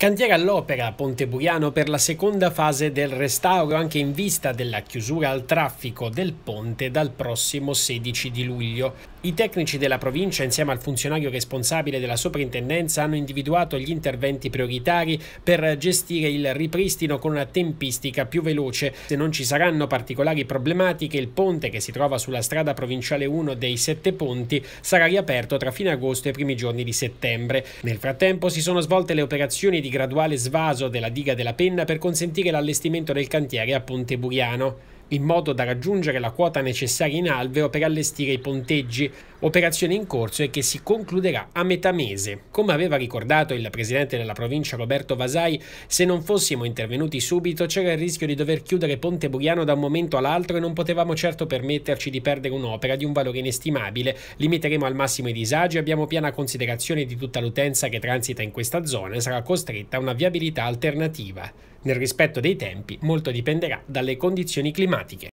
Cantiere all'opera Ponte Buriano per la seconda fase del restauro anche in vista della chiusura al traffico del ponte dal prossimo 16 di luglio. I tecnici della provincia, insieme al funzionario responsabile della soprintendenza, hanno individuato gli interventi prioritari per gestire il ripristino con una tempistica più veloce. Se non ci saranno particolari problematiche, il ponte che si trova sulla strada provinciale 1 dei Sette Ponti sarà riaperto tra fine agosto e primi giorni di settembre. Nel frattempo si sono svolte le operazioni di graduale svaso della diga della penna per consentire l'allestimento del cantiere a Ponte Buriano in modo da raggiungere la quota necessaria in alveo per allestire i ponteggi, operazione in corso e che si concluderà a metà mese. Come aveva ricordato il presidente della provincia Roberto Vasai, se non fossimo intervenuti subito c'era il rischio di dover chiudere Ponte Buriano da un momento all'altro e non potevamo certo permetterci di perdere un'opera di un valore inestimabile, limiteremo al massimo i disagi, abbiamo piena considerazione di tutta l'utenza che transita in questa zona e sarà costretta a una viabilità alternativa. Nel rispetto dei tempi molto dipenderà dalle condizioni climatiche.